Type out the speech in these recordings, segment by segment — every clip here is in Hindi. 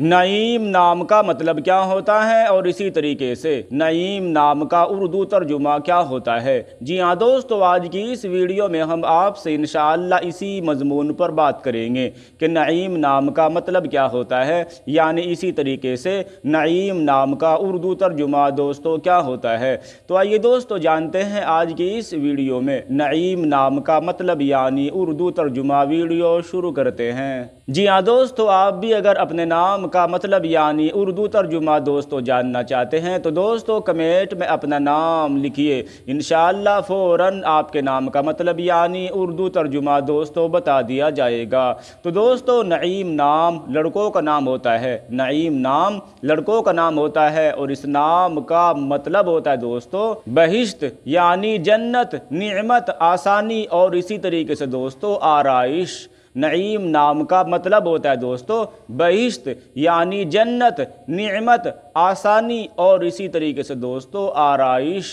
नईम नाम का मतलब क्या होता है और इसी तरीके से नईम नाम का उर्दू तर्जुमा क्या होता है जी हाँ दोस्तों आज की इस वीडियो में हम आपसे इन इसी मजमून पर बात करेंगे कि नईम नाम का मतलब क्या होता है यानी इसी तरीके से नईम नाम का उर्दू तर्जुमा दोस्तों क्या होता है तो आइए दोस्तों जानते हैं आज की इस वीडियो में नईम नाम का मतलब यानी उर्दू तर्जुमा वीडियो शुरू करते हैं जी हाँ दोस्तों आप भी अगर अपने नाम का मतलब यानी उर्दू तर्जुमा दोस्तों जानना चाहते हैं तो दोस्तों कमेंट में अपना नाम लिखिए इन फ़ौरन आपके नाम का मतलब यानी उर्दू तर्जुमा दोस्तों बता दिया जाएगा तो दोस्तों नईम नाम लड़कों का नाम होता है नईम नाम लड़कों का नाम होता है और इस नाम का मतलब होता है दोस्तों बहिश्त यानी जन्नत नियमत आसानी और इसी तरीके से दोस्तों आरइश नईम नाम का मतलब होता है दोस्तों बहिश्त यानी जन्नत नियमत आसानी और इसी तरीके से दोस्तों आरइश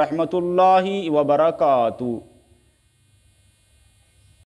ورحمة الله وبركاته